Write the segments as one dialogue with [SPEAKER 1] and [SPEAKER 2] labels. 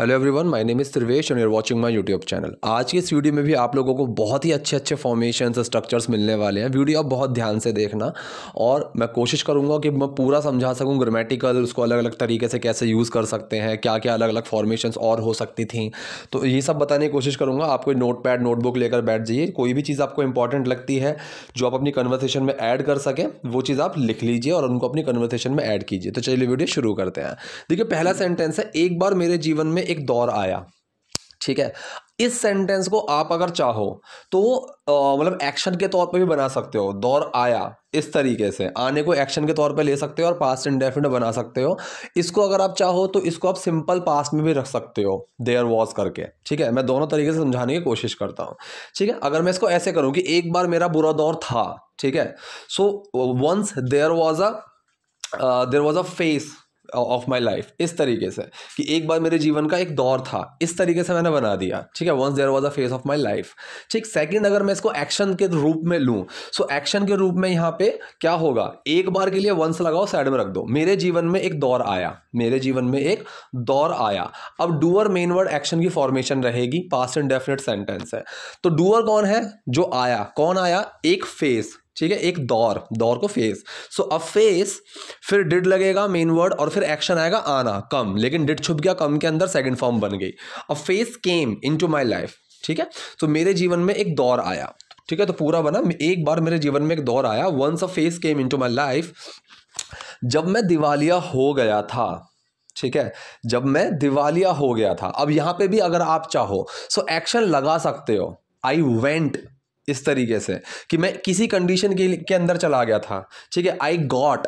[SPEAKER 1] Hello everyone my name is Trivesh and your watching my YouTube channel आज की इस video में भी आप लोगों को बहुत ही अच्छे अच्छे फॉर्मेशन स्ट्रक्चर्स मिलने वाले हैं वीडियो आप बहुत ध्यान से देखना और मैं कोशिश करूंगा कि मैं पूरा समझा सकूं ग्रामेटिकल उसको अलग अलग तरीके से कैसे यूज़ कर सकते हैं क्या क्या अलग अलग फॉर्मेशन और हो सकती थी तो ये सब बताने की कोशिश करूँगा आप कोई नोट पैड नोटबुक लेकर बैठ जाइए कोई भी चीज़ आपको इंपॉर्टेंट लगती है जो आप अपनी कन्वर्सेशन में ऐड कर सकें वो चीज़ आप लिख लीजिए और उनको अपनी कन्वर्सेशन में ऐड कीजिए तो चलिए वीडियो शुरू करते हैं देखिए पहला सेंटेंस है एक बार मेरे जीवन में एक दौर आया ठीक है इस सेंटेंस को आप अगर चाहो तो मतलब एक्शन के तौर पे भी बना सकते हो दौर आया इस तरीके से आने को एक्शन के तौर पे ले सकते हो और पास्ट इंडेफिनेट बना सकते हो इसको अगर आप चाहो तो इसको आप सिंपल पास्ट में भी रख सकते हो देयर वॉज करके ठीक है मैं दोनों तरीके से समझाने की कोशिश करता हूँ ठीक है अगर मैं इसको ऐसे करूँ कि एक बार मेरा बुरा दौर था ठीक है so once there was a there was a phase of my life इस तरीके से कि एक बार मेरे जीवन का एक दौर था इस तरीके से मैंने बना दिया ठीक है once there was a phase of my life ठीक सेकेंड अगर मैं इसको एक्शन के रूप में लूँ सो एक्शन के रूप में यहाँ पे क्या होगा एक बार के लिए वंस लगाओ साइड में रख दो मेरे जीवन में एक दौर आया मेरे जीवन में एक दौर आया अब डूअर मेन वर्ड एक्शन की फॉर्मेशन रहेगी पास्ट एंड डेफिनेट सेंटेंस है तो डूअर कौन है जो आया कौन आया एक फेस ठीक है एक दौर दौर को फेस सो अ फेस फिर डिड लगेगा मेन वर्ड और फिर एक्शन आएगा आना कम लेकिन डिड छुप गया कम के अंदर सेकंड फॉर्म बन गई a phase came into my life ठीक है तो मेरे जीवन में एक दौर आया ठीक है तो पूरा बना एक बार मेरे जीवन में एक दौर आया once a phase came into my life जब मैं दिवालिया हो गया था ठीक है जब मैं दिवालिया हो गया था अब यहां पर भी अगर आप चाहो सो एक्शन लगा सकते हो आई वेंट इस तरीके से कि मैं किसी कंडीशन के के अंदर चला गया था ठीक है आई गॉट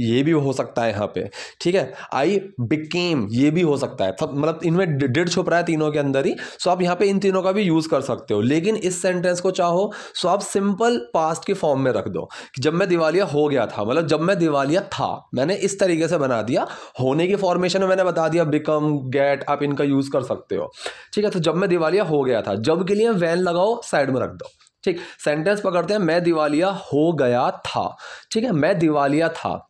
[SPEAKER 1] ये भी हो सकता है यहाँ पे ठीक है आई बिकेम ये भी हो सकता है सब मतलब इनमें डेढ़ छुप रहा है तीनों के अंदर ही सो आप यहाँ पे इन तीनों का भी यूज़ कर सकते हो लेकिन इस सेंटेंस को चाहो सो आप सिंपल पास्ट के फॉर्म में रख दो जब मैं दिवालिया हो गया था मतलब जब मैं दिवालिया था मैंने इस तरीके से बना दिया होने की फॉर्मेशन में मैंने बता दिया बिकम गेट आप इनका यूज़ कर सकते हो ठीक है तो जब मैं दिवालिया हो गया था जब के लिए वैन लगाओ साइड में रख दो ठीक सेंटेंस पकड़ते हैं मैं दिवालिया हो गया था ठीक है मैं दिवालिया था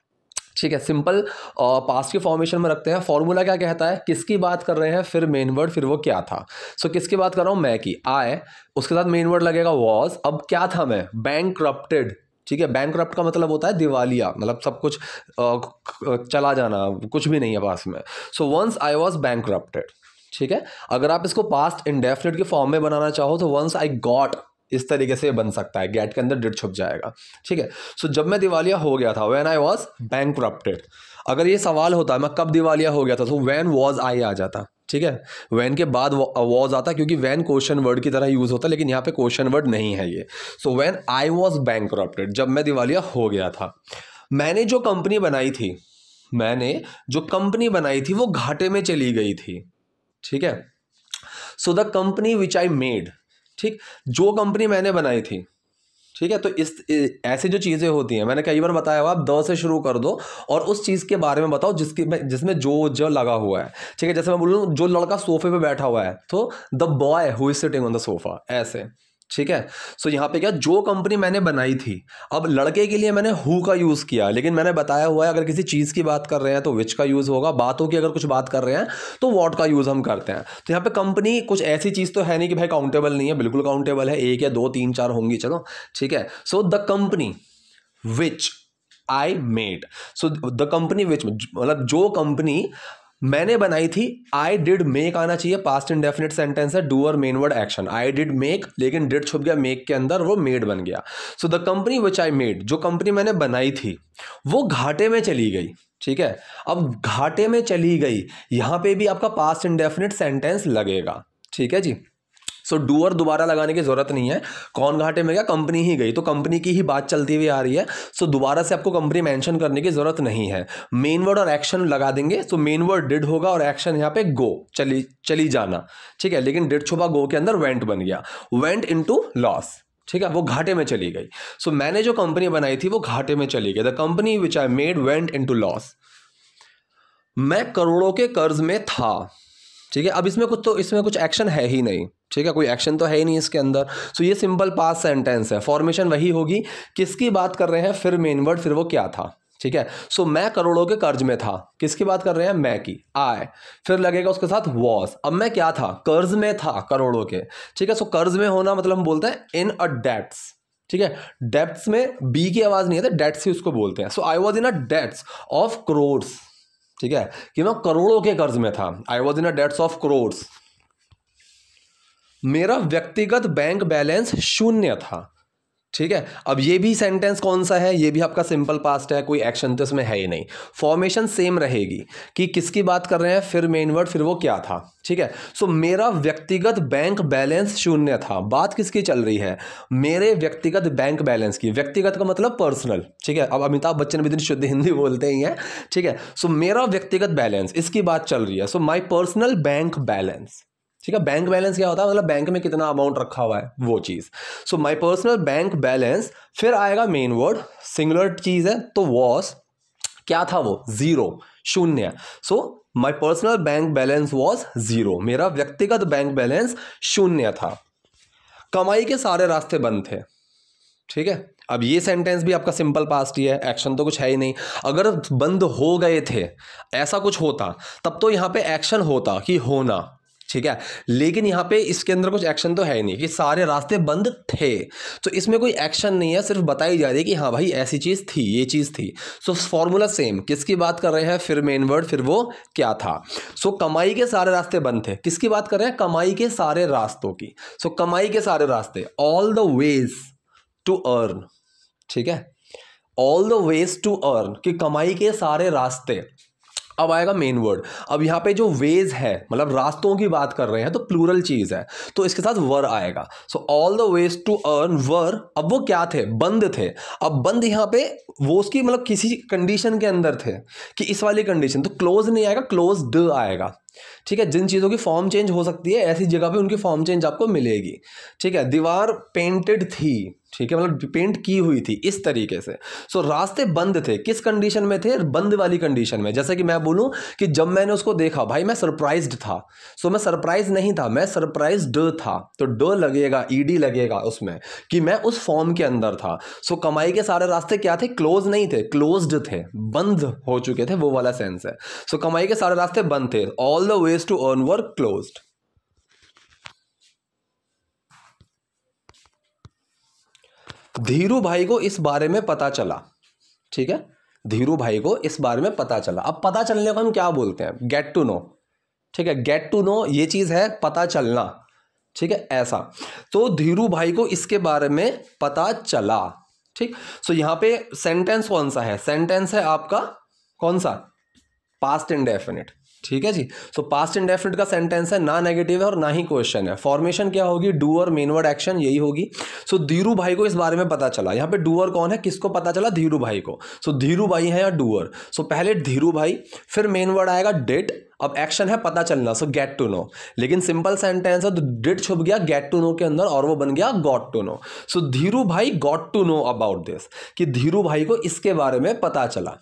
[SPEAKER 1] ठीक है सिंपल पास के फॉर्मेशन में रखते हैं फॉर्मूला क्या कहता है किसकी बात कर रहे हैं फिर मेन वर्ड फिर वो क्या था सो so, किसकी बात कर रहा हूँ मैं की आए उसके साथ मेन वर्ड लगेगा वॉज अब क्या था मैं बैंक करप्टेड ठीक है बैंक करप्ट का मतलब होता है दिवालिया मतलब सब कुछ आ, चला जाना कुछ भी नहीं है पास में so once I was bank ठीक है अगर आप इसको पास्ट इंडेफिनेट के फॉर्म में बनाना चाहो तो वंस आई गॉट इस तरीके से बन सकता है गैट के अंदर डिट छुप जाएगा ठीक है सो जब मैं दिवालिया हो गया था when I was bankrupted अगर ये सवाल होता मैं कब दिवालिया हो गया था तो वैन वॉज आई आ जाता ठीक है वैन के बाद वॉज आता क्योंकि वैन क्वेश्चन वर्ड की तरह यूज़ होता लेकिन यहाँ पे क्वेश्चन वर्ड नहीं है ये so when I was bankrupted जब मैं दिवालिया हो गया था मैंने जो कंपनी बनाई थी मैंने जो कंपनी बनाई थी वो घाटे में चली गई थी ठीक है so the company which I made ठीक जो कंपनी मैंने बनाई थी ठीक है तो इस ऐसी जो चीज़ें होती हैं मैंने कई बार बताया हुआ आप द से शुरू कर दो और उस चीज़ के बारे में बताओ जिसकी जिसमें जो जो लगा हुआ है ठीक है जैसे मैं बोलूँ जो लड़का सोफे पे बैठा हुआ है तो the boy who is sitting on the sofa ऐसे ठीक है सो यहाँ पे क्या जो कंपनी मैंने बनाई थी अब लड़के के लिए मैंने हु का यूज़ किया लेकिन मैंने बताया हुआ है अगर किसी चीज़ की बात कर रहे हैं तो विच का यूज़ होगा बातों की अगर कुछ बात कर रहे हैं तो वॉट का यूज़ हम करते हैं तो यहाँ पे कंपनी कुछ ऐसी चीज़ तो है नहीं कि भाई काउंटेबल नहीं है बिल्कुल काउंटेबल है एक या दो तीन चार होंगी चलो ठीक है so the company which I made so the company which मतलब जो कंपनी मैंने बनाई थी आई डिड मेक आना चाहिए पास्ट इंडेफिनिट सेंटेंस है डू और main word action I did make लेकिन डिड छुप गया मेक के अंदर वो मेड बन गया so the company which I made जो कंपनी मैंने बनाई थी वो घाटे में चली गई ठीक है अब घाटे में चली गई यहां पे भी आपका पास्ट इंडेफिनिट सेंटेंस लगेगा ठीक है जी सो डूअर दोबारा लगाने की ज़रूरत नहीं है कौन घाटे में गया कंपनी ही गई तो कंपनी की ही बात चलती हुई आ रही है सो so, दोबारा से आपको कंपनी मेंशन करने की ज़रूरत नहीं है मेन वर्ड और एक्शन लगा देंगे सो मेन वर्ड डिड होगा और एक्शन यहाँ पे गो चली चली जाना ठीक है लेकिन डिड छुपा गो के अंदर वेंट बन गया वेंट इन लॉस ठीक है वो घाटे में चली गई सो so, मैंने जो कंपनी बनाई थी वो घाटे में चली गई the company which I made went in loss मैं करोड़ों के कर्ज में था ठीक है अब इसमें कुछ तो इसमें कुछ एक्शन है ही नहीं ठीक है कोई एक्शन तो है ही नहीं इसके अंदर सो ये सिंपल पास सेंटेंस है फॉर्मेशन वही होगी किसकी बात कर रहे हैं फिर मेन वर्ड फिर वो क्या था ठीक है सो मैं करोड़ों के कर्ज में था किसकी बात कर रहे हैं मैं की आय फिर लगेगा उसके साथ वॉस अब मैं क्या था कर्ज में था करोड़ों के ठीक है सो कर्ज में होना मतलब हम बोलते हैं इन अ डेट्स ठीक है डेट्स में बी की आवाज़ नहीं आती तो डेट्स ही उसको बोलते हैं so I was in a debts of crores ठीक है कि मैं करोड़ों के कर्ज में था I was in a debts of crore मेरा व्यक्तिगत बैंक बैलेंस शून्य था ठीक है अब ये भी सेंटेंस कौन सा है ये भी आपका सिंपल पास्ट है कोई एक्शन तो इसमें है ही नहीं फॉर्मेशन सेम रहेगी कि किसकी बात कर रहे हैं फिर मेन वर्ड फिर वो क्या था ठीक है सो so, मेरा व्यक्तिगत बैंक बैलेंस शून्य था बात किसकी चल रही है मेरे व्यक्तिगत बैंक बैलेंस की व्यक्तिगत का मतलब पर्सनल ठीक है अब अमिताभ बच्चन भी दिन तो शुद्ध हिंदी बोलते ही हैं ठीक है सो so, मेरा व्यक्तिगत बैलेंस इसकी बात चल रही है so my personal bank balance ठीक है बैंक बैलेंस क्या होता है मतलब बैंक में कितना अमाउंट रखा हुआ है वो चीज़ so my personal bank balance फिर आएगा मेन वर्ड सिंगुलर चीज़ है तो वॉस क्या था वो ज़ीरो शून्य so my personal bank balance was zero मेरा व्यक्तिगत बैंक बैलेंस शून्य था कमाई के सारे रास्ते बंद थे ठीक है अब ये सेंटेंस भी आपका सिंपल पास्ट ही है एक्शन तो कुछ है ही नहीं अगर बंद हो गए थे ऐसा कुछ होता तब तो यहाँ पे एक्शन होता कि होना ठीक है लेकिन यहाँ पे इसके अंदर कुछ एक्शन तो है नहीं कि सारे रास्ते बंद थे तो इसमें कोई एक्शन नहीं है सिर्फ बताई जा रही है कि हाँ भाई ऐसी चीज़ थी ये चीज़ थी सो फॉर्मूला सेम किसकी बात कर रहे हैं फिर मेन वर्ड फिर वो क्या था सो so, कमाई के सारे रास्ते बंद थे किसकी बात कर रहे हैं कमाई के सारे रास्तों की सो so, कमाई के सारे रास्ते all the ways to earn ठीक है all the ways to earn कि कमाई के सारे रास्ते अब आएगा मेन वर्ड अब यहाँ पे जो वेज है मतलब रास्तों की बात कर रहे हैं तो प्लूरल चीज़ है तो इसके साथ वर आएगा so all the ways to earn were अब वो क्या थे बंद थे अब बंद यहाँ पे वो उसकी मतलब किसी कंडीशन के अंदर थे कि इस वाली कंडीशन तो क्लोज नहीं आएगा क्लोज द आएगा ठीक है जिन चीज़ों की फॉर्म चेंज हो सकती है ऐसी जगह पे उनकी फॉर्म चेंज आपको मिलेगी ठीक है दीवार पेंटेड थी ठीक है मतलब पेंट की हुई थी इस तरीके से सो so, रास्ते बंद थे किस कंडीशन में थे बंद वाली कंडीशन में जैसे कि मैं बोलूं कि जब मैंने उसको देखा भाई मैं सरप्राइज्ड था सो so, मैं सरप्राइज नहीं था मैं सरप्राइज ड था तो ड लगेगा ईडी लगेगा उसमें कि मैं उस फॉर्म के अंदर था सो so, कमाई के सारे रास्ते क्या थे क्लोज नहीं थे क्लोज थे बंद हो चुके थे वो वाला सेंस है सो so, कमाई के सारे रास्ते बंद थे all the ways to earn work closed Dhiru Bhai को इस बारे में पता चला ठीक है धीरू भाई को इस बारे में पता चला अब पता चलने को हम क्या बोलते हैं गेट टू नो ठीक है गेट टू नो ये चीज़ है पता चलना ठीक है ऐसा तो धीरू भाई को इसके बारे में पता चला ठीक सो यहां पे सेंटेंस कौन सा है सेंटेंस है आपका कौन सा पास्ट इंडेफिनिट ठीक है जी सो पास्ट इंडेफिनिट का सेंटेंस है ना नेगेटिव है और ना ही क्वेश्चन है फॉर्मेशन क्या होगी डू और मेनवर्ड एक्शन यही होगी सो so, धीरू भाई को इस बारे में पता चला यहाँ पे डूअर कौन है किसको पता चला धीरू भाई को सो so, धीरू भाई है या डूअर सो so, पहले धीरू भाई फिर मेनवर्ड आएगा डेट अब एक्शन है पता चलना सो गेट टू नो लेकिन सिंपल सेंटेंस है तो डिट छुप गया गेट टू नो के अंदर और वो बन गया got to know so Dhiru Bhai got to know about this कि धीरू भाई को इसके बारे में पता चला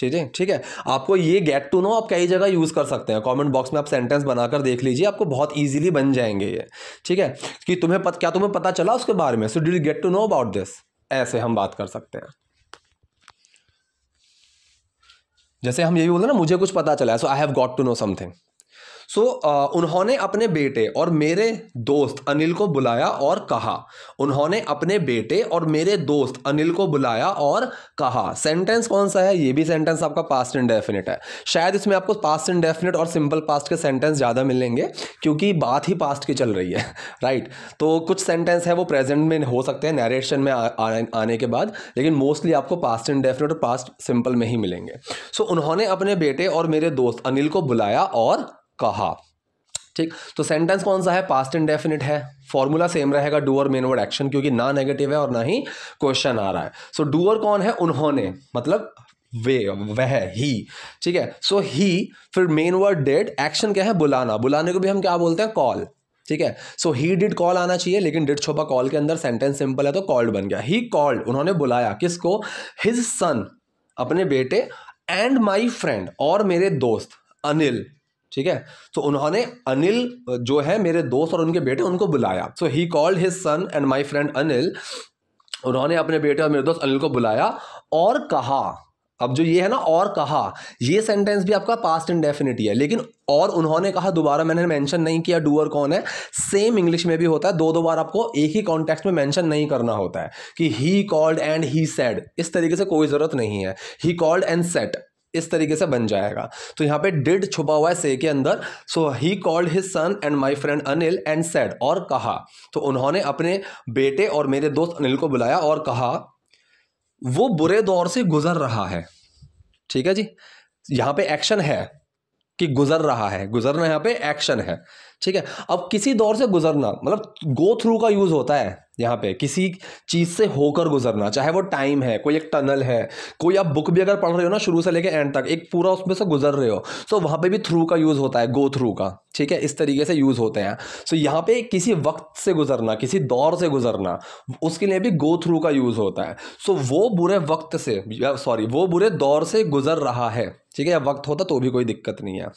[SPEAKER 1] ठीक है ठीक है आपको ये गेट टू नो आप कई जगह यूज़ कर सकते हैं कमेंट बॉक्स में आप सेंटेंस बनाकर देख लीजिए आपको बहुत इजीली बन जाएंगे ये ठीक है कि तुम्हें पत, क्या तुम्हें पता चला उसके बारे में so did get to know about this ऐसे हम बात कर सकते हैं जैसे हम ये भी बोलते हैं ना मुझे कुछ पता चला है so I have got to know something so so, uh, उन्होंने अपने बेटे और मेरे दोस्त अनिल को बुलाया और कहा उन्होंने अपने बेटे और मेरे दोस्त अनिल को बुलाया और कहा सेंटेंस कौन सा है ये भी सेंटेंस आपका पास्ट इंडेफिनिट है शायद इसमें आपको पास्ट इंडेफिनिट और सिंपल पास्ट के सेंटेंस ज़्यादा मिलेंगे क्योंकि बात ही पास्ट की चल रही है राइट तो कुछ सेंटेंस है वो प्रेजेंट में हो सकते हैं नरेशन में आ, आ, आने के बाद लेकिन मोस्टली आपको पास्ट इंडेफिनिट और पास्ट सिंपल में ही मिलेंगे सो so, उन्होंने अपने बेटे और मेरे दोस्त अनिल को बुलाया और कहा ठीक तो सेंटेंस कौन सा है पास्ट इंडेफिनेट है फॉर्मूला सेम रहेगा डूअर मेन वर्ड एक्शन क्योंकि ना नेगेटिव है और ना ही क्वेश्चन आ रहा है सो so, डूअर कौन है उन्होंने मतलब वे वह ही ठीक है सो so, ही फिर मेन वर्ड डेड एक्शन क्या है बुलाना बुलाने को भी हम क्या बोलते हैं कॉल ठीक है सो ही डिड कॉल आना चाहिए लेकिन डिड छोपा कॉल के अंदर सेंटेंस सिंपल है तो कॉल्ड बन गया ही कॉल्ड उन्होंने बुलाया किसको हिज सन अपने बेटे एंड माई फ्रेंड और मेरे दोस्त अनिल ठीक है तो उन्होंने अनिल जो है मेरे दोस्त और उनके बेटे उनको बुलाया so he called his son and my friend Anil उन्होंने अपने बेटे और मेरे दोस्त अनिल को बुलाया और कहा अब जो ये है ना और कहा ये सेंटेंस भी आपका पास्ट इंडेफिनिटी है लेकिन और उन्होंने कहा दोबारा मैंने मेंशन नहीं किया डूअर कौन है सेम इंग्लिश में भी होता है दो दो बार आपको एक ही कॉन्टेक्स्ट में मेंशन नहीं करना होता है कि he called and he said इस तरीके से कोई ज़रूरत नहीं है ही कॉल्ड एंड सेट इस तरीके से बन जाएगा तो यहाँ पे डिड छुपा हुआ है से के अंदर so he called his son and my friend Anil and said और कहा तो उन्होंने अपने बेटे और मेरे दोस्त अनिल को बुलाया और कहा वो बुरे दौर से गुजर रहा है ठीक है जी यहाँ पे एक्शन है कि गुजर रहा है गुजरना यहाँ पे एक्शन है ठीक है अब किसी दौर से गुजरना मतलब गो थ्रू का यूज़ होता है यहाँ पे किसी चीज़ से होकर गुजरना चाहे वो टाइम है कोई एक टनल है कोई आप बुक भी अगर पढ़ रहे हो ना शुरू से लेके एंड तक एक पूरा उसमें से गुजर रहे हो सो so, वहाँ पे भी थ्रू का यूज़ होता है गो थ्रू का ठीक है इस तरीके से यूज़ होते हैं सो so, यहाँ पे किसी वक्त से गुजरना किसी दौर से गुजरना उसके लिए भी गो थ्रू का यूज़ होता है सो so, वो बुरे वक्त से सॉरी वो बुरे दौर से गुजर रहा है ठीक है वक्त होता तो भी कोई दिक्कत नहीं है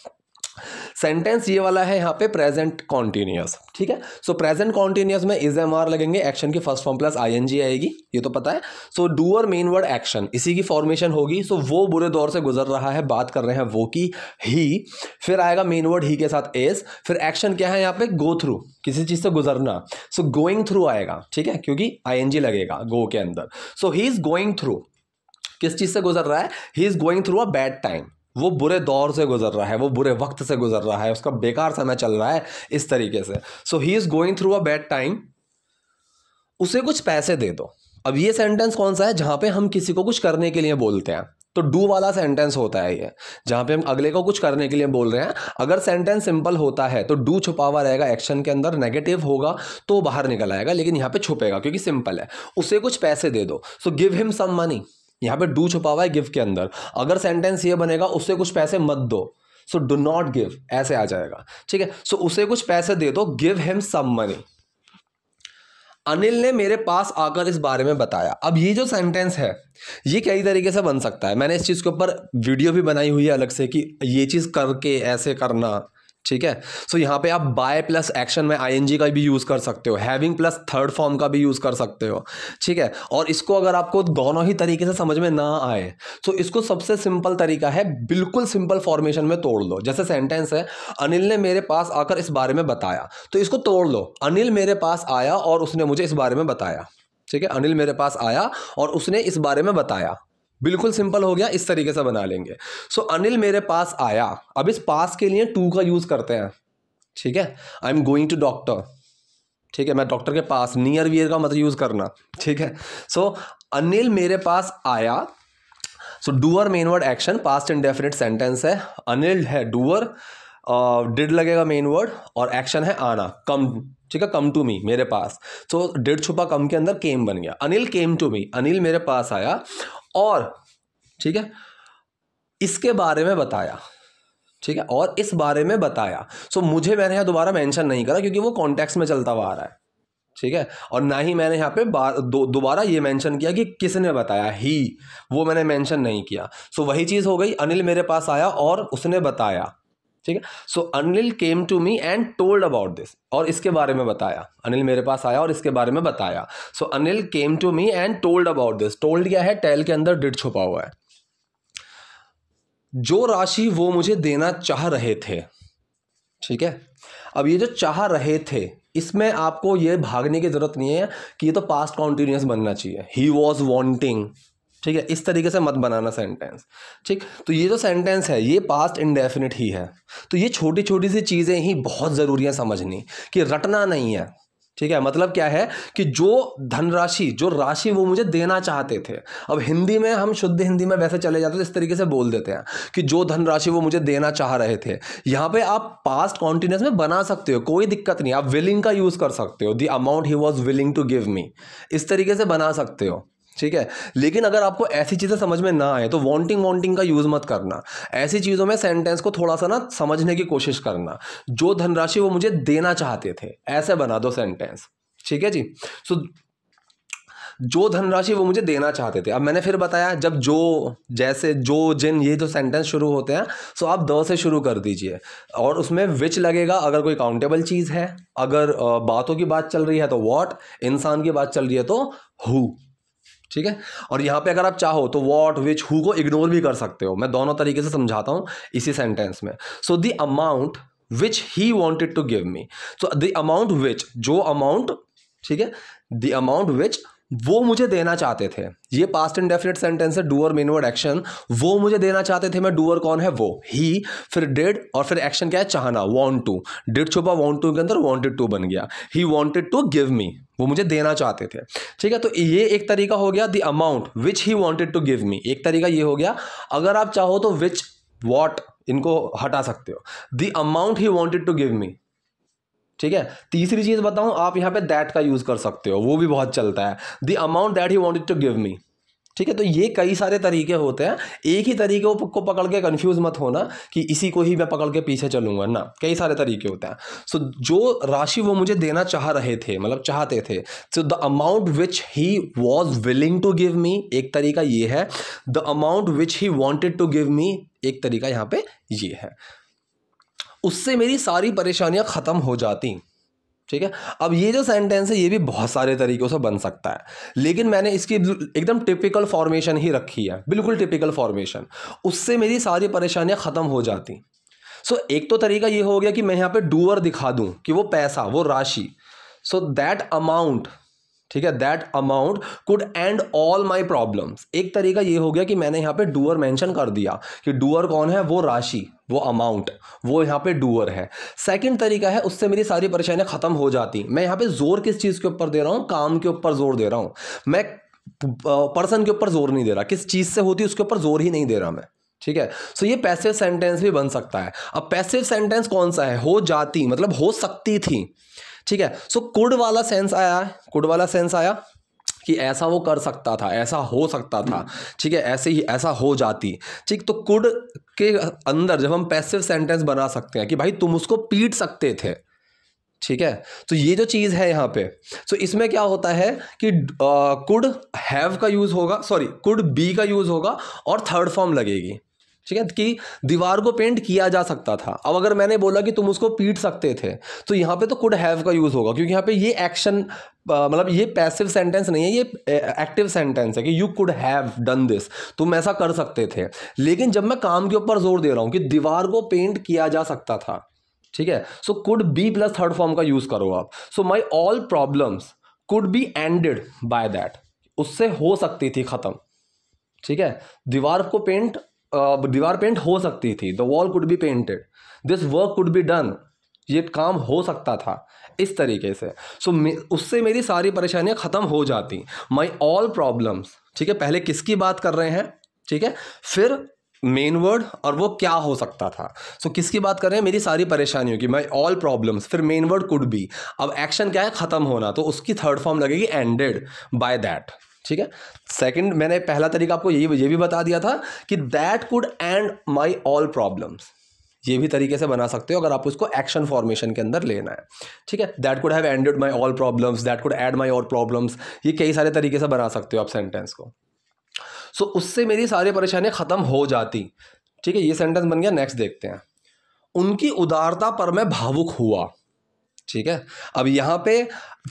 [SPEAKER 1] सेंटेंस ये वाला है यहाँ पे प्रेजेंट कॉन्टिन्यूस ठीक है सो प्रेजेंट कॉन्टिन्यूस में इज एम आर लगेंगे एक्शन की फर्स्ट फॉर्म प्लस आई आएगी ये तो पता है so doer main word action इसी की फॉर्मेशन होगी सो so, वो बुरे दौर से गुजर रहा है बात कर रहे हैं वो की ही फिर आएगा मेन वर्ड ही के साथ एस फिर एक्शन क्या है यहाँ पे गो थ्रू किसी चीज़ से गुजरना सो गोइंग थ्रू आएगा ठीक है क्योंकि आई लगेगा गो के अंदर so he is going through किस चीज़ से गुजर रहा है he is going through a bad time वो बुरे दौर से गुजर रहा है वो बुरे वक्त से गुजर रहा है उसका बेकार समय चल रहा है इस तरीके से so he is going through a bad time उसे कुछ पैसे दे दो अब ये सेंटेंस कौन सा है जहां पे हम किसी को कुछ करने के लिए बोलते हैं तो डू वाला सेंटेंस होता है ये जहां पे हम अगले को कुछ करने के लिए बोल रहे हैं अगर सेंटेंस सिंपल होता है तो डू छुपा हुआ रहेगा एक्शन के अंदर नेगेटिव होगा तो बाहर निकल आएगा लेकिन यहां पे छुपेगा क्योंकि सिंपल है उसे कुछ पैसे दे दो so give him some money यहां पे डू छुपा हुआ है गिव के अंदर अगर सेंटेंस ये बनेगा उससे कुछ पैसे मत दो सो डू नॉट गिव ऐसे आ जाएगा ठीक है सो उसे कुछ पैसे दे दो give him some money Anil ने मेरे पास आकर इस बारे में बताया अब ये जो सेंटेंस है ये कई तरीके से बन सकता है मैंने इस चीज़ के ऊपर वीडियो भी बनाई हुई है अलग से कि ये चीज़ करके ऐसे करना ठीक है सो so, यहाँ पे आप बाय प्लस एक्शन में आईएनजी का भी यूज़ कर सकते हो हैविंग प्लस थर्ड फॉर्म का भी यूज़ कर सकते हो ठीक है और इसको अगर आपको दोनों ही तरीके से समझ में ना आए तो so, इसको सबसे सिंपल तरीका है बिल्कुल सिंपल फॉर्मेशन में तोड़ लो जैसे सेंटेंस है अनिल ने मेरे पास आकर इस बारे में बताया तो इसको तोड़ लो अनिल मेरे पास आया और उसने मुझे इस बारे में बताया ठीक है अनिल मेरे पास आया और उसने इस बारे में बताया बिल्कुल सिंपल हो गया इस तरीके से बना लेंगे सो so, अनिल मेरे पास आया अब इस पास के लिए टू का यूज़ करते हैं ठीक है I am going to doctor ठीक है मैं डॉक्टर के पास नियर वियर का मतलब यूज़ करना ठीक है सो so, अनिल मेरे पास आया so doer main word action past definite sentence है अनिल है डूअर डिड uh, लगेगा मेन वर्ड और एक्शन है आना कम ठीक है कम टू मी मेरे पास सो so, डिड छुपा कम के अंदर केम बन गया Anil came to me Anil मेरे पास आया और ठीक है इसके बारे में बताया ठीक है और इस बारे में बताया सो so, मुझे मैंने यहाँ दोबारा मेंशन नहीं करा क्योंकि वो कॉन्टेक्स्ट में चलता हुआ आ रहा है ठीक है और ना ही मैंने यहाँ पे दो, दोबारा ये मेंशन किया कि किसने बताया ही वो मैंने मेंशन नहीं किया सो so, वही चीज़ हो गई अनिल मेरे पास आया और उसने बताया ठीक है so Anil came to me and told about this और इसके बारे में बताया अनिल मेरे पास आया और इसके बारे में बताया so Anil came to me and told about this told क्या है टेल के अंदर डिड छुपा हुआ है जो राशि वो मुझे देना चाह रहे थे ठीक है अब ये जो चाह रहे थे इसमें आपको ये भागने की ज़रूरत नहीं है कि ये तो पास्ट कॉन्टिन्यूस बनना चाहिए ही वॉज वॉन्टिंग ठीक है इस तरीके से मत बनाना सेंटेंस ठीक तो ये जो सेंटेंस है ये पास्ट इंडेफिनिट ही है तो ये छोटी छोटी सी चीज़ें ही बहुत ज़रूरी हैं समझनी कि रटना नहीं है ठीक है मतलब क्या है कि जो धनराशि जो राशि वो मुझे देना चाहते थे अब हिंदी में हम शुद्ध हिंदी में वैसे चले जाते तो इस तरीके से बोल देते हैं कि जो धनराशि वो मुझे देना चाह रहे थे यहाँ पे आप पास्ट कॉन्टिन्यूस में बना सकते हो कोई दिक्कत नहीं आप विलिंग का यूज़ कर सकते हो the amount he was willing to give me इस तरीके से बना सकते हो ठीक है लेकिन अगर आपको ऐसी चीज़ें समझ में ना आए तो वॉन्टिंग वॉन्टिंग का यूज़ मत करना ऐसी चीज़ों में सेंटेंस को थोड़ा सा ना समझने की कोशिश करना जो धनराशि वो मुझे देना चाहते थे ऐसे बना दो सेंटेंस ठीक है जी सो so, जो धनराशि वो मुझे देना चाहते थे अब मैंने फिर बताया जब जो जैसे जो जिन ये जो सेंटेंस शुरू होते हैं सो आप द से शुरू कर दीजिए और उसमें विच लगेगा अगर कोई काउंटेबल चीज़ है अगर बातों की बात चल रही है तो वॉट इंसान की बात चल रही है तो हु ठीक है और यहाँ पे अगर आप चाहो तो वॉट विच हु को इग्नोर भी कर सकते हो मैं दोनों तरीके से समझाता हूँ इसी सेंटेंस में so the amount which he wanted to give me so the amount which जो अमाउंट ठीक है द अमाउंट विच वो मुझे देना चाहते थे ये पास्ट एंड डेफिनेट सेंटेंस है डूअर मेनवर्ड एक्शन वो मुझे देना चाहते थे मैं डूअर कौन है वो ही फिर डेड और फिर एक्शन क्या है चाहना वॉन्ट टू डेड छुपा वॉन्ट टू के अंदर वॉन्टेड टू बन गया he wanted to give me वो मुझे देना चाहते थे ठीक है तो ये एक तरीका हो गया the amount which he wanted to give me एक तरीका ये हो गया अगर आप चाहो तो विच वॉट इनको हटा सकते हो the amount he wanted to give me ठीक है तीसरी चीज़ बताऊं आप यहां पे दैट का यूज़ कर सकते हो वो भी बहुत चलता है the amount that he wanted to give me ठीक है तो ये कई सारे तरीके होते हैं एक ही तरीके को पकड़ के कंफ्यूज मत होना कि इसी को ही मैं पकड़ के पीछे चलूंगा ना कई सारे तरीके होते हैं सो so, जो राशि वो मुझे देना चाह रहे थे मतलब चाहते थे so the amount which he was willing to give me एक तरीका ये है the amount which he wanted to give me एक तरीका यहाँ पे ये है उससे मेरी सारी परेशानियाँ ख़त्म हो जाती ठीक है अब ये जो सेंटेंस है ये भी बहुत सारे तरीक़ों से बन सकता है लेकिन मैंने इसकी एकदम टिपिकल फॉर्मेशन ही रखी है बिल्कुल टिपिकल फॉर्मेशन उससे मेरी सारी परेशानियाँ ख़त्म हो जाती सो so, एक तो तरीका ये हो गया कि मैं यहाँ पे डूअर दिखा दूँ कि वो पैसा वो राशि सो दैट अमाउंट ठीक है that amount could end all my problems एक तरीका ये हो गया कि मैंने यहाँ पे डूअर मेंशन कर दिया कि डूअर कौन है वो राशि वो अमाउंट वो यहाँ पे डूअर है सेकंड तरीका है उससे मेरी सारी परेशानियाँ खत्म हो जाती मैं यहाँ पे जोर किस चीज़ के ऊपर दे रहा हूँ काम के ऊपर जोर दे रहा हूँ मैं पर्सन के ऊपर जोर नहीं दे रहा किस चीज़ से होती उसके ऊपर जोर ही नहीं दे रहा मैं ठीक है सो so, ये पैसिव सेंटेंस भी बन सकता है अब पैसिव सेंटेंस कौन सा है हो जाती मतलब हो सकती थी ठीक है सो कुड वाला सेंस आया कुड वाला सेंस आया कि ऐसा वो कर सकता था ऐसा हो सकता था ठीक है ऐसे ही ऐसा हो जाती ठीक तो कुड के अंदर जब हम पैसिव सेंटेंस बना सकते हैं कि भाई तुम उसको पीट सकते थे ठीक है तो ये जो चीज़ है यहाँ पे सो इसमें क्या होता है कि कुड uh, हैव का यूज़ होगा सॉरी कुड बी का यूज़ होगा और थर्ड फॉर्म लगेगी ठीक है कि दीवार को पेंट किया जा सकता था अब अगर मैंने बोला कि तुम उसको पीट सकते थे तो यहाँ पे तो कुड हैव का यूज़ होगा क्योंकि यहाँ पे ये एक्शन मतलब ये पैसिव सेंटेंस नहीं है ये एक्टिव सेंटेंस है कि you could have done this तुम ऐसा कर सकते थे लेकिन जब मैं काम के ऊपर जोर दे रहा हूँ कि दीवार को पेंट किया जा सकता था ठीक है so could be plus third form का यूज़ करो आप so my all problems could be ended by that उससे हो सकती थी ख़त्म ठीक है दीवार को पेंट दीवार पेंट हो सकती थी the wall could be painted this work could be done ये काम हो सकता था इस तरीके से सो so, उससे मेरी सारी परेशानियां ख़त्म हो जाती माई ऑल प्रॉब्लम्स ठीक है पहले किसकी बात कर रहे हैं ठीक है फिर मेन वर्ड और वो क्या हो सकता था सो so, किसकी बात कर रहे हैं मेरी सारी परेशानियों की माई ऑल प्रॉब्लम्स फिर मेन वर्ड कुड बी अब एक्शन क्या है ख़त्म होना तो उसकी थर्ड फॉर्म लगेगी एंडेड बाय दैट ठीक है सेकंड मैंने पहला तरीका आपको यही ये भी बता दिया था कि that could end my all problems ये भी तरीके से बना सकते हो अगर आप उसको एक्शन फॉर्मेशन के अंदर लेना है ठीक है that could have ended my all problems that could add my all problems ये कई सारे तरीके से बना सकते हो आप सेंटेंस को सो so, उससे मेरी सारी परेशानियाँ ख़त्म हो जाती ठीक है ये सेंटेंस बन गया नेक्स्ट देखते हैं उनकी उदारता पर मैं भावुक हुआ ठीक है अब यहां पे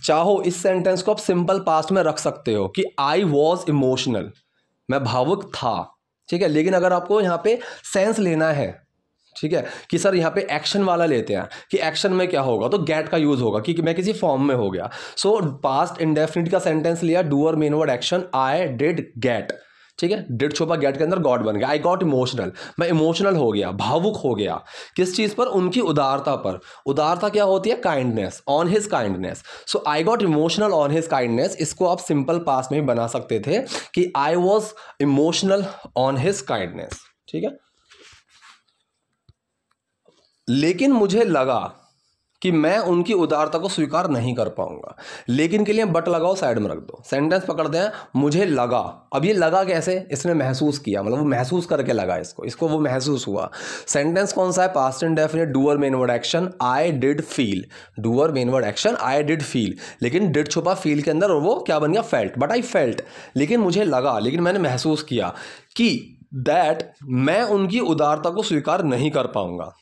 [SPEAKER 1] चाहो इस सेंटेंस को आप सिंपल पास्ट में रख सकते हो कि आई वॉज इमोशनल मैं भावुक था ठीक है लेकिन अगर आपको यहां पे सेंस लेना है ठीक है कि सर यहाँ पे एक्शन वाला लेते हैं कि एक्शन में क्या होगा तो गेट का यूज़ होगा कि मैं किसी फॉर्म में हो गया सो पास्ट इंडेफिनिट का सेंटेंस लिया doer main word action I did get ठीक है डेढ़ छोपा गेट के अंदर गॉड बन गया आई गॉट इमोशनल मैं इमोशनल हो गया भावुक हो गया किस चीज़ पर उनकी उदारता पर उदारता क्या होती है kindness on his kindness so I got emotional on his kindness इसको आप सिंपल पास में बना सकते थे कि I was emotional on his kindness ठीक है लेकिन मुझे लगा कि मैं उनकी उदारता को स्वीकार नहीं कर पाऊंगा लेकिन के लिए बट लगाओ साइड में रख दो सेंटेंस पकड़ दें मुझे लगा अब ये लगा कैसे इसने महसूस किया मतलब वो महसूस करके लगा इसको इसको वो महसूस हुआ सेंटेंस कौन सा है past and definite doer main word action I did feel doer main word action I did feel लेकिन डिड छुपा फील के अंदर और वो क्या बन गया फेल्ट बट आई फेल्ट लेकिन मुझे लगा लेकिन मैंने महसूस किया कि दैट मैं उनकी उदारता को स्वीकार नहीं कर पाऊंगा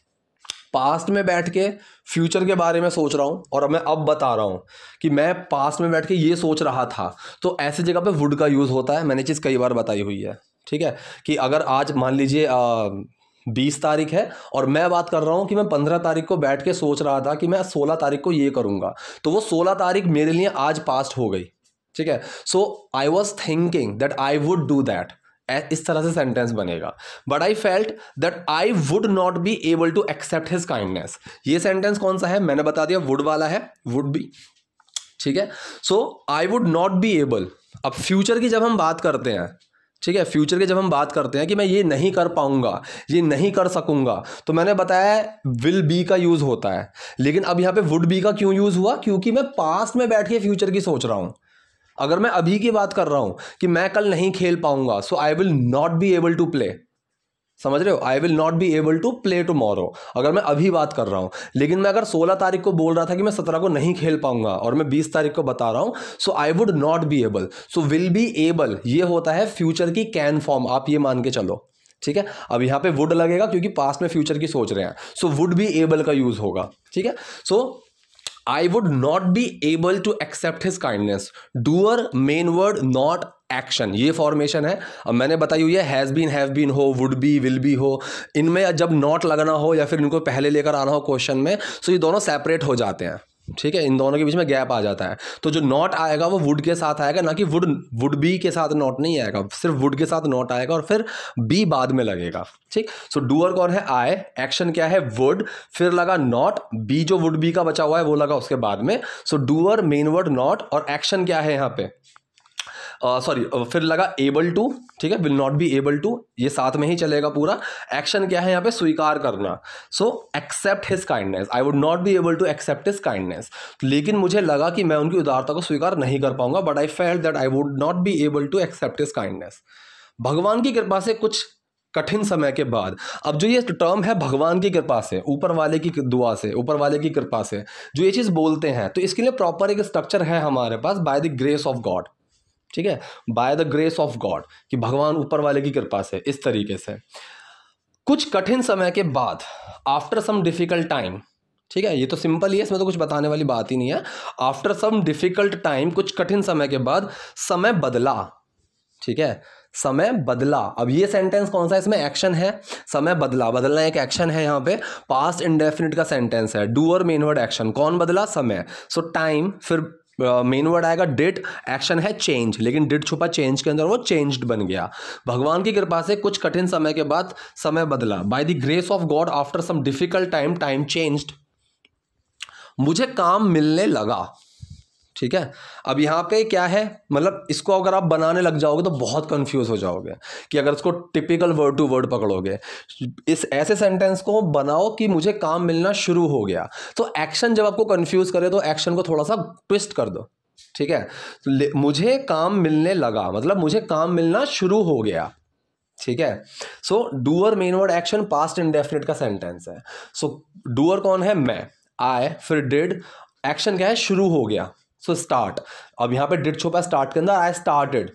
[SPEAKER 1] पास्ट में बैठ के फ्यूचर के बारे में सोच रहा हूँ और मैं अब बता रहा हूँ कि मैं पास्ट में बैठ के ये सोच रहा था तो ऐसी जगह पे वुड का यूज़ होता है मैंने चीज़ कई बार बताई हुई है ठीक है कि अगर आज मान लीजिए बीस तारीख है और मैं बात कर रहा हूँ कि मैं पंद्रह तारीख को बैठ के सोच रहा था कि मैं सोलह तारीख को ये करूँगा तो वो सोलह तारीख मेरे लिए आज पास्ट हो गई ठीक है so I was thinking that I would do that इस तरह से सेंटेंस बनेगा but I felt that I would not be able to accept his kindness ये सेंटेंस कौन सा है मैंने बता दिया वुड वाला है वुड बी ठीक है so I would not be able अब फ्यूचर की जब हम बात करते हैं ठीक है फ्यूचर की जब हम बात करते हैं कि मैं ये नहीं कर पाऊंगा ये नहीं कर सकूंगा तो मैंने बताया विल बी का यूज़ होता है लेकिन अब यहाँ पे वुड बी का क्यों यूज़ हुआ क्योंकि मैं पास्ट में बैठ के फ्यूचर की सोच रहा हूँ अगर मैं अभी की बात कर रहा हूं कि मैं कल नहीं खेल पाऊंगा so I will not be able to play समझ रहे हो I will not be able to play tomorrow अगर मैं अभी बात कर रहा हूँ लेकिन मैं अगर 16 तारीख को बोल रहा था कि मैं 17 को नहीं खेल पाऊंगा और मैं 20 तारीख को बता रहा हूँ so I would not be able so will be able ये होता है फ्यूचर की कैन फॉर्म आप ये मान के चलो ठीक है अब यहाँ पे वुड लगेगा क्योंकि पास्ट में फ्यूचर की सोच रहे हैं सो वुड बी एबल का यूज़ होगा ठीक है so so, I would not be able to accept his kindness. Doer main word not action ये फॉर्मेशन है अब मैंने बताई हुई है हैज़ बीन हैव बीन हो वुड बी विल बी हो इनमें जब नॉट लगाना हो या फिर इनको पहले लेकर आना हो क्वेश्चन में सो तो so ये दोनों सेपरेट हो जाते हैं ठीक है इन दोनों के बीच में गैप आ जाता है तो जो नॉट आएगा वो वुड के साथ आएगा ना कि वुड वुड बी के साथ नॉट नहीं आएगा सिर्फ वुड के साथ नॉट आएगा और फिर बी बाद में लगेगा ठीक सो डूअर कौन है आए एक्शन क्या है वुड फिर लगा नॉट बी जो वुड बी का बचा हुआ है वो लगा उसके बाद में so doer main word not और एक्शन क्या है यहाँ पे सॉरी फिर लगा एबल टू ठीक है will not be able to ये साथ में ही चलेगा पूरा एक्शन क्या है यहाँ पे स्वीकार करना so accept his kindness I would not be able to accept his kindness लेकिन मुझे लगा कि मैं उनकी उदारता को स्वीकार नहीं कर पाऊंगा but I felt that I would not be able to accept his kindness भगवान की कृपा से कुछ कठिन समय के बाद अब जो ये टर्म है भगवान की कृपा से ऊपर वाले की दुआ से ऊपर वाले की कृपा से जो ये चीज़ बोलते हैं तो इसके लिए प्रॉपर एक स्ट्रक्चर है हमारे पास by the grace of God ठीक है by the grace of God कि भगवान ऊपर वाले की कृपा से इस तरीके से कुछ कठिन समय के बाद आफ्टर सम डिफ़िकल्ट टाइम ठीक है ये तो सिंपल ही है इसमें तो कुछ बताने वाली बात ही नहीं है आफ्टर सम डिफ़िकल्ट टाइम कुछ कठिन समय के बाद समय बदला ठीक है समय बदला अब ये सेंटेंस कौन सा है इसमें एक्शन है समय बदला बदलना एक एक्शन है यहाँ पे पास्ट इंडेफिनिट का सेंटेंस है डू और एक्शन कौन बदला समय सो so, टाइम फिर मेन वर्ड आएगा डिट एक्शन है चेंज लेकिन डिट छुपा चेंज के अंदर वो चेंज्ड बन गया भगवान की कृपा से कुछ कठिन समय के बाद समय बदला by the grace of God after some difficult time time changed मुझे काम मिलने लगा ठीक है अब यहाँ पे क्या है मतलब इसको अगर आप बनाने लग जाओगे तो बहुत कंफ्यूज हो जाओगे कि अगर इसको टिपिकल वर्ड टू वर्ड पकड़ोगे इस ऐसे सेंटेंस को बनाओ कि मुझे काम मिलना शुरू हो गया तो एक्शन जब आपको कंफ्यूज करे तो एक्शन को थोड़ा सा ट्विस्ट कर दो ठीक है तो मुझे काम मिलने लगा मतलब मुझे काम मिलना शुरू हो गया ठीक है so doer main word action past indefinite का सेंटेंस है सो so, डूअर कौन है मैं आए फिर डिड एक्शन क्या है शुरू हो गया सो स्टार्ट अब यहाँ पे डिट छोपा स्टार्ट के अंदर आई स्टार्टेड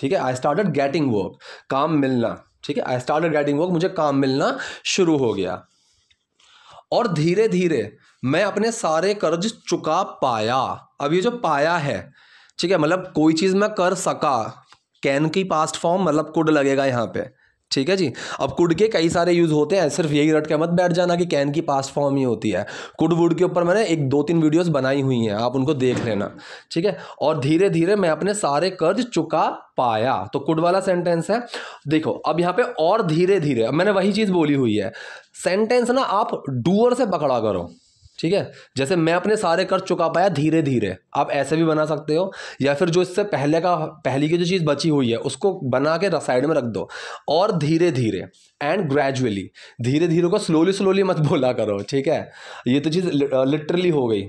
[SPEAKER 1] ठीक है आई स्टार्टेड गेटिंग वर्क काम मिलना ठीक है आई स्टार्टेड गेटिंग वर्क मुझे काम मिलना शुरू हो गया और धीरे धीरे मैं अपने सारे कर्ज चुका पाया अब ये जो पाया है ठीक है मतलब कोई चीज़ मैं कर सका कैन की पास्ट फॉर्म मतलब कुड लगेगा यहाँ पे ठीक है जी अब कुड के कई सारे यूज़ होते हैं सिर्फ यही रट के मत बैठ जाना कि कैन की पास्ट फॉर्म ही होती है कुड वुड के ऊपर मैंने एक दो तीन वीडियोस बनाई हुई हैं आप उनको देख लेना ठीक है और धीरे धीरे मैं अपने सारे कर्ज चुका पाया तो कुड वाला सेंटेंस है देखो अब यहाँ पे और धीरे धीरे अब मैंने वही चीज़ बोली हुई है सेंटेंस ना आप डूअर से पकड़ा करो ठीक है जैसे मैं अपने सारे कर्ज चुका पाया धीरे धीरे आप ऐसे भी बना सकते हो या फिर जो इससे पहले का पहली की जो चीज़ बची हुई है उसको बना के साइड में रख दो और धीरे धीरे एंड ग्रेजुअली धीरे धीरे को स्लोली स्लोली मत बोला करो ठीक है ये तो चीज़ लिटरली हो गई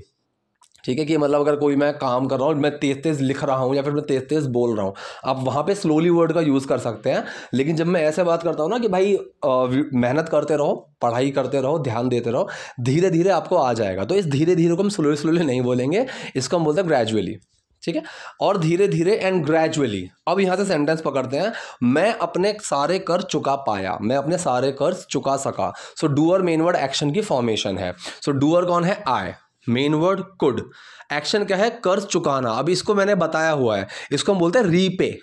[SPEAKER 1] ठीक है कि मतलब अगर कोई मैं काम कर रहा हूँ मैं तेज़ तेज़ लिख रहा हूँ या फिर मैं तेज़ तेज़ बोल रहा हूँ आप वहाँ पे स्लोली वर्ड का यूज़ कर सकते हैं लेकिन जब मैं ऐसे बात करता हूँ ना कि भाई मेहनत करते रहो पढ़ाई करते रहो ध्यान देते रहो धीरे धीरे आपको आ जाएगा तो इस धीरे धीरे को हम स्लोली स्लोली नहीं बोलेंगे इसको हम बोलते हैं ग्रेजुअली ठीक है और धीरे धीरे एंड ग्रेजुअली अब यहाँ से सेंटेंस पकड़ते हैं मैं अपने सारे कर्ज चुका पाया मैं अपने सारे कर्ज चुका सका so doer main word action की फॉर्मेशन है सो डूअर कौन है I main word could action क्या है कर्ज चुकाना अब इसको मैंने बताया हुआ है इसको हम बोलते हैं रीपे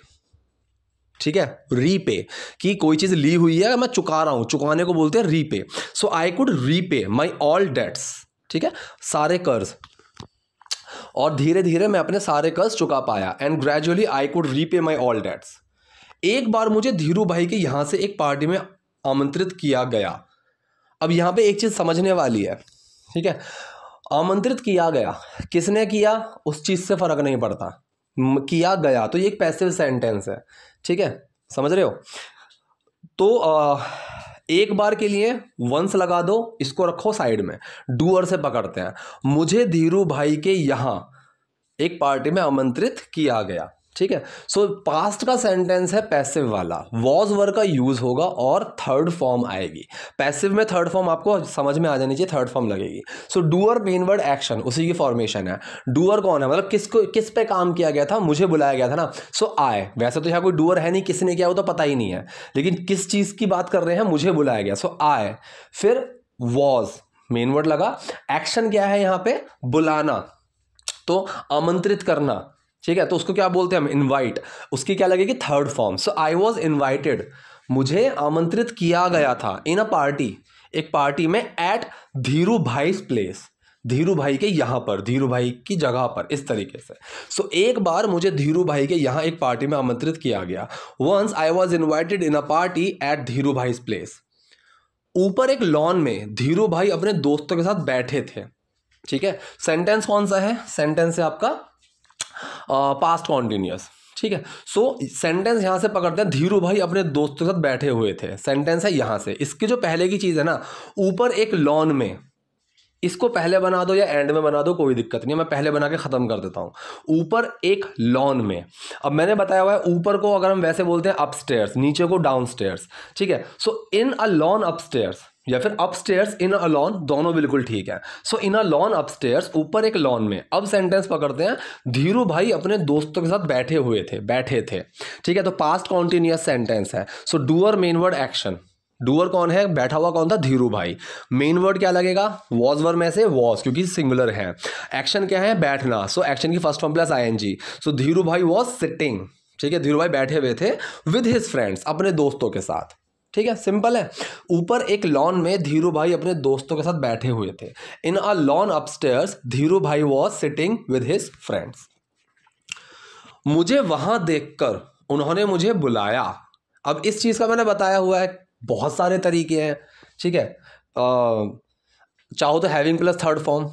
[SPEAKER 1] ठीक है रीपे कि कोई चीज़ ली हुई है मैं चुका रहा हूं चुकाने को बोलते हैं repay so I could repay my all debts ठीक है सारे कर्ज और धीरे धीरे मैं अपने सारे कर्ज चुका पाया and gradually I could repay my all debts एक बार मुझे धीरू भाई के यहां से एक पार्टी में आमंत्रित किया गया अब यहां पे एक चीज़ समझने वाली है ठीक है आमंत्रित किया गया किसने किया उस चीज़ से फ़र्क नहीं पड़ता किया गया तो ये एक पैसिव सेंटेंस है ठीक है समझ रहे हो तो आ, एक बार के लिए वंस लगा दो इसको रखो साइड में डूअर से पकड़ते हैं मुझे धीरू भाई के यहाँ एक पार्टी में आमंत्रित किया गया ठीक है सो so, पास्ट का सेंटेंस है पैसिव वाला वॉज वर्ग का यूज़ होगा और थर्ड फॉर्म आएगी पैसिव में थर्ड फॉर्म आपको समझ में आ जानी चाहिए थर्ड फॉर्म लगेगी so doer main word word action उसी की फॉर्मेशन है डूअर कौन है मतलब किसको किस पे काम किया गया था मुझे बुलाया गया था ना सो so, आए वैसे तो यहाँ कोई डूअर है नहीं किसने किया वो तो पता ही नहीं है लेकिन किस चीज़ की बात कर रहे हैं मुझे बुलाया गया सो so, आए फिर वॉज मेन वर्ड लगा एक्शन क्या है यहाँ पे बुलाना तो आमंत्रित करना ठीक है तो उसको क्या बोलते हैं हम इनवाइट उसकी क्या लगेगी third form so I was invited मुझे आमंत्रित किया गया था इन अ पार्टी एक पार्टी में एट धीरू भाई प्लेस धीरू भाई के यहाँ पर धीरू भाई की जगह पर इस तरीके से सो so, एक बार मुझे धीरू भाई के यहाँ एक पार्टी में आमंत्रित किया गया once I was invited in a party at Dhiru bhai place ऊपर एक लॉन में धीरू भाई अपने दोस्तों के साथ बैठे थे ठीक है सेंटेंस कौन सा है सेंटेंस है आपका पास्ट कॉन्टिन्यूस ठीक है सो सेंटेंस यहाँ से पकड़ते हैं धीरू भाई अपने दोस्तों के साथ बैठे हुए थे सेंटेंस है यहाँ से इसकी जो पहले की चीज़ है ना ऊपर एक लॉन में इसको पहले बना दो या एंड में बना दो कोई दिक्कत नहीं है मैं पहले बना के ख़त्म कर देता हूँ ऊपर एक लॉन में अब मैंने बताया हुआ है ऊपर को अगर हम वैसे बोलते हैं अपस्टेयर्स नीचे को डाउन ठीक है सो इन अ लॉन अपस्टेयर्स या फिर अपस्टेयर्स इन अ लॉन दोनों बिल्कुल ठीक है सो इन अ लॉन अपस्टेयर्स ऊपर एक लॉन में अब सेंटेंस पकड़ते हैं धीरू भाई अपने दोस्तों के साथ बैठे हुए थे बैठे थे ठीक है तो पास्ट कॉन्टिन्यूस सेंटेंस है so doer main word action doer कौन है बैठा हुआ कौन था धीरू भाई मेन वर्ड क्या लगेगा वॉज वर्ड में से वॉज क्योंकि सिंगुलर है एक्शन क्या है बैठना सो so, एक्शन की first form plus I so Dhiru भाई वॉज सिटिंग ठीक है धीरू भाई बैठे हुए थे विद हिज फ्रेंड्स अपने दोस्तों के साथ ठीक है सिंपल है ऊपर एक लॉन में धीरू भाई अपने दोस्तों के साथ बैठे हुए थे in a lawn upstairs Dhiru भाई was sitting with his friends मुझे वहां देखकर उन्होंने मुझे बुलाया अब इस चीज़ का मैंने बताया हुआ है बहुत सारे तरीके हैं ठीक है चाहो तो हैविंग प्लस थर्ड फॉर्म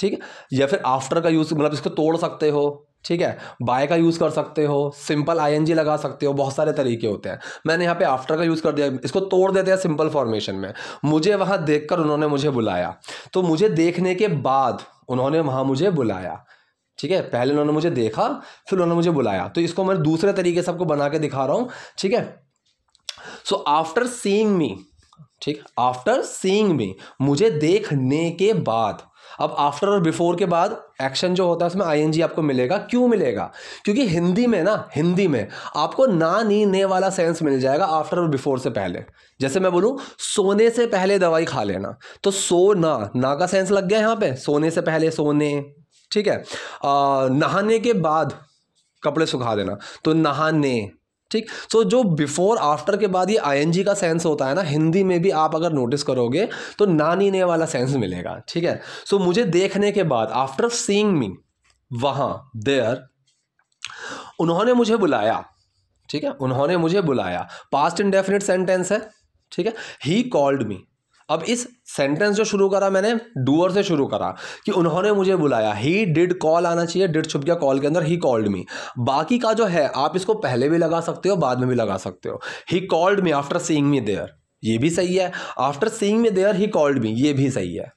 [SPEAKER 1] ठीक है या फिर आफ्टर का यूज़ मतलब इसको तोड़ सकते हो ठीक है बाय का यूज़ कर सकते हो सिंपल आईएनजी लगा सकते हो बहुत सारे तरीके होते हैं मैंने यहाँ पे आफ्टर का यूज़ कर दिया इसको तोड़ देते हैं सिंपल फॉर्मेशन में मुझे वहां देखकर उन्होंने मुझे बुलाया तो मुझे देखने के बाद उन्होंने वहां मुझे बुलाया ठीक है पहले उन्होंने मुझे देखा फिर उन्होंने मुझे बुलाया तो इसको मैं दूसरे तरीके से आपको बना के दिखा रहा हूं ठीक है सो आफ्टर सीइंग मी ठीक आफ्टर सीइंग मी मुझे देखने के बाद अब आफ्टर और बिफोर के बाद एक्शन जो होता है उसमें आईएनजी आपको मिलेगा क्यों मिलेगा क्योंकि हिंदी में ना हिंदी में आपको ना नी ने वाला सेंस मिल जाएगा आफ्टर और बिफोर से पहले जैसे मैं बोलूं सोने से पहले दवाई खा लेना तो सो ना ना का सेंस लग गया यहां पे सोने से पहले सोने ठीक है आ, नहाने के बाद कपड़े सुखा देना तो नहाने ठीक सो so, जो बिफोर आफ्टर के बाद ये आईएनजी का सेंस होता है ना हिंदी में भी आप अगर नोटिस करोगे तो नानी ने वाला सेंस मिलेगा ठीक है सो so, मुझे देखने के बाद आफ्टर सीइंग मी वहां देयर उन्होंने मुझे बुलाया ठीक है उन्होंने मुझे बुलाया पास्ट इंडेफिनिट सेंटेंस है ठीक है ही कॉल्ड मी अब इस सेंटेंस जो शुरू करा मैंने डूअर से शुरू करा कि उन्होंने मुझे बुलाया ही डिड कॉल आना चाहिए डिड छुप गया कॉल के अंदर ही कॉल्ड मी बाकी का जो है आप इसको पहले भी लगा सकते हो बाद में भी लगा सकते हो he called me after seeing me there ये भी सही है after seeing me there he called me ये भी सही है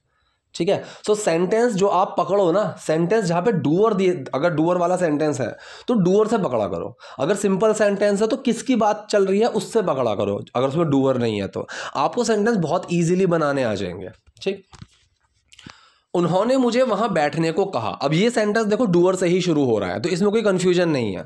[SPEAKER 1] ठीक है सो सेंटेंस जो आप पकड़ो ना सेंटेंस जहां पे डूअर दिए अगर डूअर वाला सेंटेंस है तो डूअर से पकड़ा करो अगर सिंपल सेंटेंस है तो किसकी बात चल रही है उससे पकड़ा करो अगर उसमें डूअर नहीं है तो आपको सेंटेंस बहुत ईजिली बनाने आ जाएंगे ठीक उन्होंने मुझे वहां बैठने को कहा अब ये सेंटेंस देखो डूअर से ही शुरू हो रहा है तो इसमें कोई कंफ्यूजन नहीं है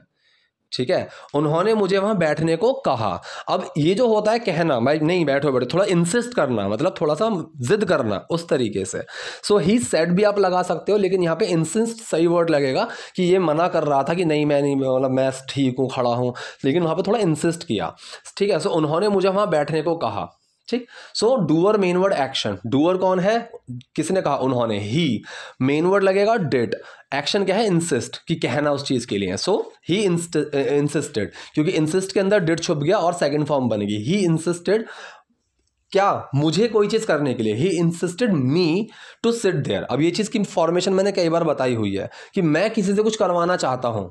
[SPEAKER 1] ठीक है उन्होंने मुझे वहां बैठने को कहा अब ये जो होता है कहना भाई नहीं बैठो बैठो थोड़ा इंसिस्ट करना मतलब थोड़ा सा जिद करना उस तरीके से सो ही सेट भी आप लगा सकते हो लेकिन यहाँ पे इंसिस्ट सही वर्ड लगेगा कि ये मना कर रहा था कि नहीं मैं नहीं मतलब मैं ठीक हूँ खड़ा हूँ लेकिन वहाँ पर थोड़ा इंसिस्ट किया ठीक है सो उन्होंने मुझे वहाँ बैठने को कहा ठीक so doer main word action doer कौन है किसने कहा उन्होंने ही मेनवर्ड लगेगा डेट एक्शन क्या है इंसिस्ट कि कहना उस चीज़ के लिए सो ही इंसिस्टेड क्योंकि इंसिस्ट के अंदर डेट छुप गया और सेकेंड फॉर्म बनेगी ही इंसिस्टेड क्या मुझे कोई चीज़ करने के लिए he insisted me to sit there अब ये चीज़ की इंफॉर्मेशन मैंने कई बार बताई हुई है कि मैं किसी से कुछ करवाना चाहता हूं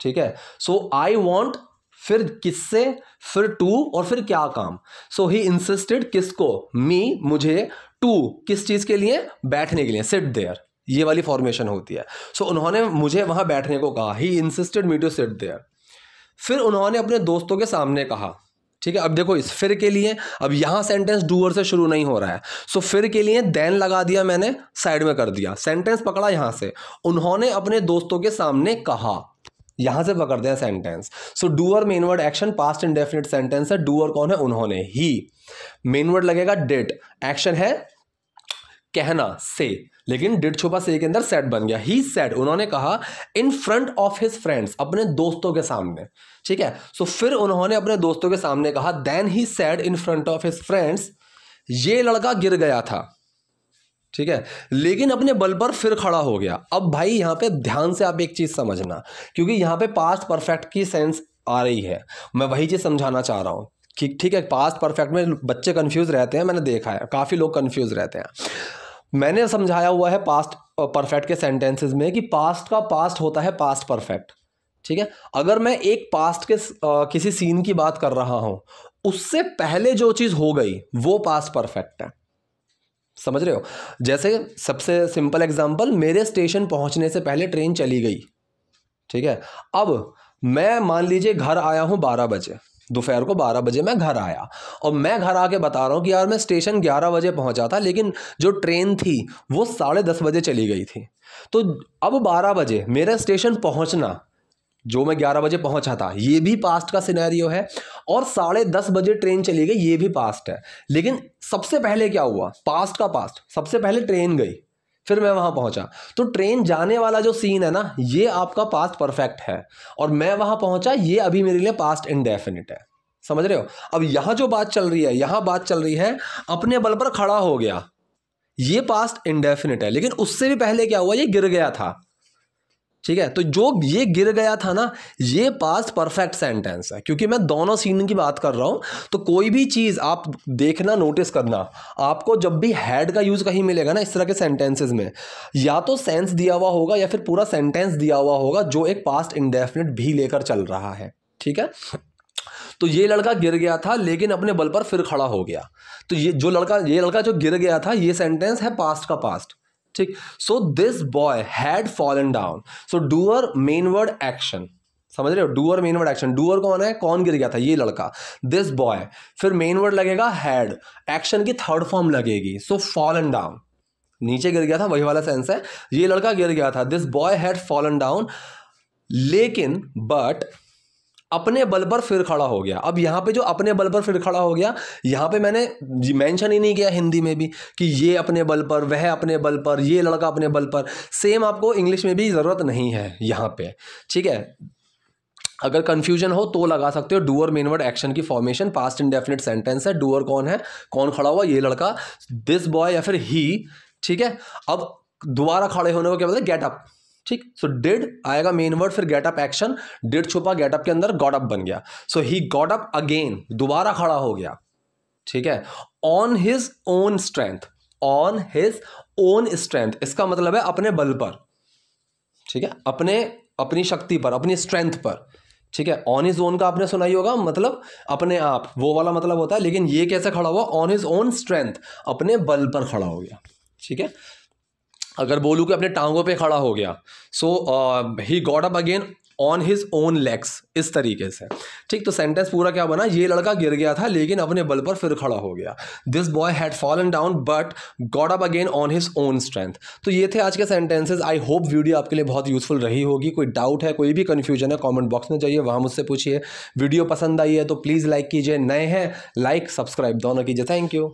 [SPEAKER 1] ठीक है सो आई वॉन्ट फिर किससे फिर टू और फिर क्या काम सो ही इंसिस्टेड किसको मी मुझे टू किस चीज़ के लिए बैठने के लिए सिट देयर ये वाली फॉर्मेशन होती है सो so, उन्होंने मुझे वहां बैठने को कहा he insisted me to sit there फिर उन्होंने अपने दोस्तों के सामने कहा ठीक है अब देखो इस फिर के लिए अब यहां सेंटेंस डूअर से शुरू नहीं हो रहा है सो so, फिर के लिए देन लगा दिया मैंने साइड में कर दिया सेंटेंस पकड़ा यहां से उन्होंने अपने दोस्तों के सामने कहा यहां से पकड़ते हैं sentence so doer main word action past indefinite sentence है डूअर कौन है उन्होंने ही मेन वर्ड लगेगा डेट एक्शन है कहना से लेकिन डिट छुपा से के अंदर सेट बन गया ही सेट उन्होंने कहा in front of his friends अपने दोस्तों के सामने ठीक है सो so, फिर उन्होंने अपने दोस्तों के सामने कहा then he sat in front of his friends ये लड़का गिर गया था ठीक है लेकिन अपने बल पर फिर खड़ा हो गया अब भाई यहाँ पे ध्यान से आप एक चीज़ समझना क्योंकि यहाँ पे पास्ट परफेक्ट की सेंस आ रही है मैं वही चीज़ समझाना चाह रहा हूँ ठीक ठीक है पास्ट परफेक्ट में बच्चे कंफ्यूज रहते हैं मैंने देखा है काफ़ी लोग कंफ्यूज रहते हैं मैंने समझाया हुआ है पास्ट परफेक्ट के सेंटेंसेस में कि पास्ट का पास्ट होता है पास्ट परफेक्ट ठीक है अगर मैं एक पास्ट के किसी सीन की बात कर रहा हूँ उससे पहले जो चीज़ हो गई वो पास्ट परफेक्ट है समझ रहे हो जैसे सबसे सिंपल एग्जाम्पल मेरे स्टेशन पहुँचने से पहले ट्रेन चली गई ठीक है अब मैं मान लीजिए घर आया हूँ बारह बजे दोपहर को बारह बजे मैं घर आया और मैं घर आके बता रहा हूँ कि यार मैं स्टेशन ग्यारह बजे पहुँचा था लेकिन जो ट्रेन थी वो साढ़े दस बजे चली गई थी तो अब बारह बजे मेरा स्टेशन पहुँचना जो मैं ग्यारह बजे पहुंचा था ये भी पास्ट का सिनेरियो है और साढ़े दस बजे ट्रेन चली गई ये भी पास्ट है लेकिन सबसे पहले क्या हुआ पास्ट का पास्ट सबसे पहले ट्रेन गई फिर मैं वहां पहुंचा तो ट्रेन जाने वाला जो सीन है ना ये आपका पास्ट परफेक्ट है और मैं वहां पहुंचा ये अभी मेरे लिए पास्ट इनडेफिनिट है समझ रहे हो अब यहां जो बात चल रही है यहां बात चल रही है अपने बल पर खड़ा हो गया ये पास्ट इनडेफिनिट है लेकिन उससे भी पहले क्या हुआ ये गिर गया था ठीक है तो जो ये गिर गया था ना ये पास परफेक्ट सेंटेंस है क्योंकि मैं दोनों सीन की बात कर रहा हूं तो कोई भी चीज़ आप देखना नोटिस करना आपको जब भी हैड का यूज़ कहीं मिलेगा ना इस तरह के सेंटेंसेज में या तो सेंस दिया हुआ होगा या फिर पूरा सेंटेंस दिया हुआ होगा जो एक पास्ट इंडेफिनेट भी लेकर चल रहा है ठीक है तो ये लड़का गिर गया था लेकिन अपने बल पर फिर खड़ा हो गया तो ये जो लड़का ये लड़का जो गिर गया था ये सेंटेंस है पास्ट का पास्ट ठीक so this boy had fallen down so doer main word action समझ रहे हो डूअर मेनवर्ड एक्शन डूअर कौन है कौन गिर गया था ये लड़का दिस बॉय फिर मेनवर्ड लगेगा हैड एक्शन की थर्ड फॉर्म लगेगी सो फॉलन डाउन नीचे गिर गया था वही वाला सेंस है ये लड़का गिर गया था this boy had fallen down लेकिन बट अपने बल पर फिर खड़ा हो गया अब यहाँ पे जो अपने बल पर फिर खड़ा हो गया यहाँ पे मैंने मेंशन ही नहीं किया हिंदी में भी कि ये अपने बल पर वह अपने बल पर ये लड़का अपने बल पर सेम आपको इंग्लिश में भी ज़रूरत नहीं है यहाँ पे ठीक है अगर कन्फ्यूजन हो तो लगा सकते हो डूअर मेनवर्ड एक्शन की फॉर्मेशन पास्ट इंडेफिनेट सेंटेंस है डूअर कौन है कौन खड़ा हुआ ये लड़का दिस बॉय या फिर ही ठीक है अब दोबारा खड़े होने को क्या बोलते हैं गेटअप ठीक सो डिड आएगा मेन वर्ड फिर गेटअप एक्शन डिड छुपा गेटअप के अंदर गॉडअप बन गया सो ही गॉडअप अगेन दोबारा खड़ा हो गया ठीक है on his own strength on his own strength इसका मतलब है अपने बल पर ठीक है अपने अपनी शक्ति पर अपनी स्ट्रेंथ पर ठीक है ऑन हिज ओन का आपने सुना ही होगा मतलब अपने आप वो वाला मतलब होता है लेकिन ये कैसे खड़ा हुआ ऑन हिज ओन स्ट्रेंथ अपने बल पर खड़ा हो गया ठीक है अगर बोलूँ कि अपने टांगों पे खड़ा हो गया so he got up again on his own legs इस तरीके से ठीक तो सेंटेंस पूरा क्या बना ये लड़का गिर गया था लेकिन अपने बल पर फिर खड़ा हो गया this boy had fallen down but got up again on his own strength तो ये थे आज के सेंटेंसेज आई होप वीडियो आपके लिए बहुत यूजफुल रही होगी कोई डाउट है कोई भी कन्फ्यूजन है कॉमेंट बॉक्स में जाइए वहाँ मुझसे पूछिए वीडियो पसंद आई है तो प्लीज़ लाइक कीजिए नए हैं लाइक सब्सक्राइब दोनों कीजिए थैंक यू